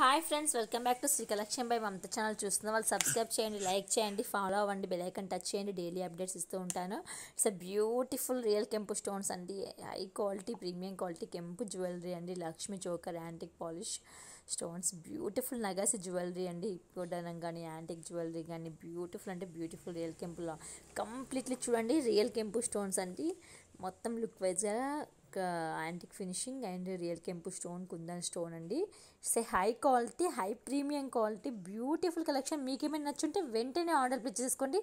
hi friends welcome back to Sri collection by Mamata channel చూస్తున్న వాళ్ళు subscribe చేయండి లైక్ చేయండి ఫాలో అవ్వండి బెలైకన్ టచ్ చేయండి డైలీ అప్డేట్స్ ఇస్తూ ఉంటాను ఇట్స్ అ బ్యూటిఫుల్ రియల్ కెంపు స్టోన్స్ అండి హై క్వాలిటీ ప్రీమియం క్వాలిటీ కెంపు జ్యువెలరీ అండి Lakshmi choker antique polish stones beautiful నగస్ జ్యువెలరీ అండి ఇప్పుడనం కానీ యాంటిక్ జ్యువెలరీ కానీ బ్యూటిఫుల్ అంటే బ్యూటిఫుల్ రియల్ కెంపులో కంప్లీట్లీ చూడండి రియల్ కెంపు స్టోన్స్ అండి మొత్తం లుక్ వైజ్గా యాంటిక్ ఫినిషింగ్ అండ్ రియల్ కెంపు స్టోన్ కుందన్ స్టోన్ అండి సే high quality high premium quality beautiful collection మీకు ఏమైనా నచ్చుంటే వెంటనే ఆర్డర్ ప్లేస్ చేసుకోండి